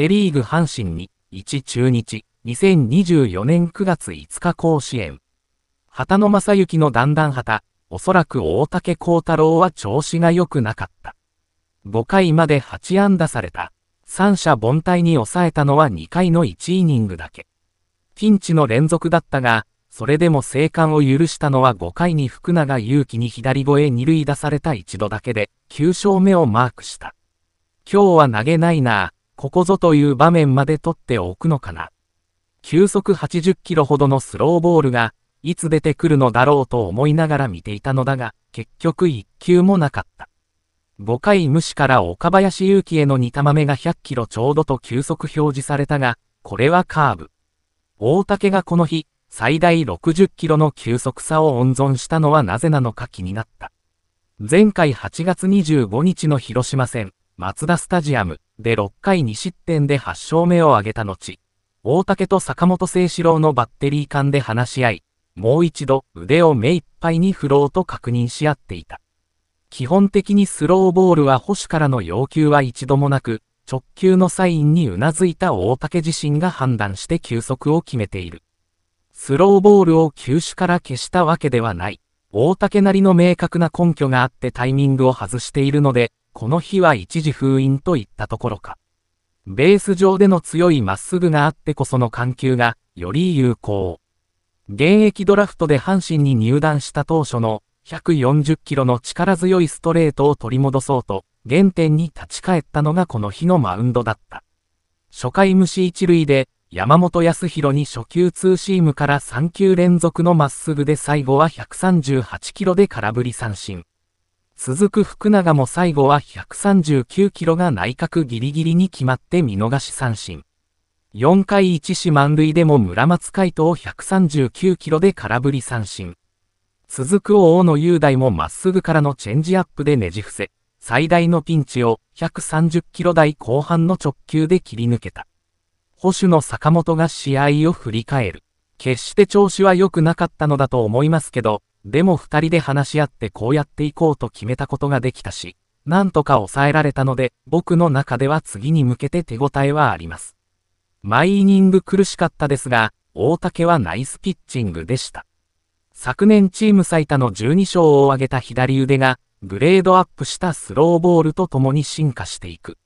セリーグ阪神に、1中日、2024年9月5日甲子園。旗野正幸の段々旗、おそらく大竹幸太郎は調子が良くなかった。5回まで8安打された。三者凡退に抑えたのは2回の1イニングだけ。ピンチの連続だったが、それでも生還を許したのは5回に福永勇気に左越え二塁出された一度だけで、9勝目をマークした。今日は投げないなここぞという場面まで取っておくのかな。球速80キロほどのスローボールが、いつ出てくるのだろうと思いながら見ていたのだが、結局1球もなかった。5回無視から岡林勇気への2玉目が100キロちょうどと急速表示されたが、これはカーブ。大竹がこの日、最大60キロの急速差を温存したのはなぜなのか気になった。前回8月25日の広島戦、マツダスタジアム。で6回2失点で8勝目を挙げた後、大竹と坂本聖志郎のバッテリー間で話し合い、もう一度腕を目いっぱいに振ろうと確認し合っていた。基本的にスローボールは保守からの要求は一度もなく、直球のサインにうなずいた大竹自身が判断して球速を決めている。スローボールを球種から消したわけではない。大竹なりの明確な根拠があってタイミングを外しているので、この日は一時封印といったところか。ベース上での強いまっすぐがあってこその緩急が、より有効。現役ドラフトで阪神に入団した当初の140キロの力強いストレートを取り戻そうと、原点に立ち返ったのがこの日のマウンドだった。初回虫一塁で、山本康弘に初球ツーシームから3球連続のまっすぐで最後は138キロで空振り三振。続く福永も最後は139キロが内角ギリギリに決まって見逃し三振。4回1死満塁でも村松海斗を139キロで空振り三振。続く大野雄大もまっすぐからのチェンジアップでねじ伏せ、最大のピンチを130キロ台後半の直球で切り抜けた。保守の坂本が試合を振り返る。決して調子は良くなかったのだと思いますけど、でも二人で話し合ってこうやっていこうと決めたことができたし、なんとか抑えられたので、僕の中では次に向けて手応えはあります。毎イニング苦しかったですが、大竹はナイスピッチングでした。昨年チーム最多の12勝を挙げた左腕が、グレードアップしたスローボールと共に進化していく。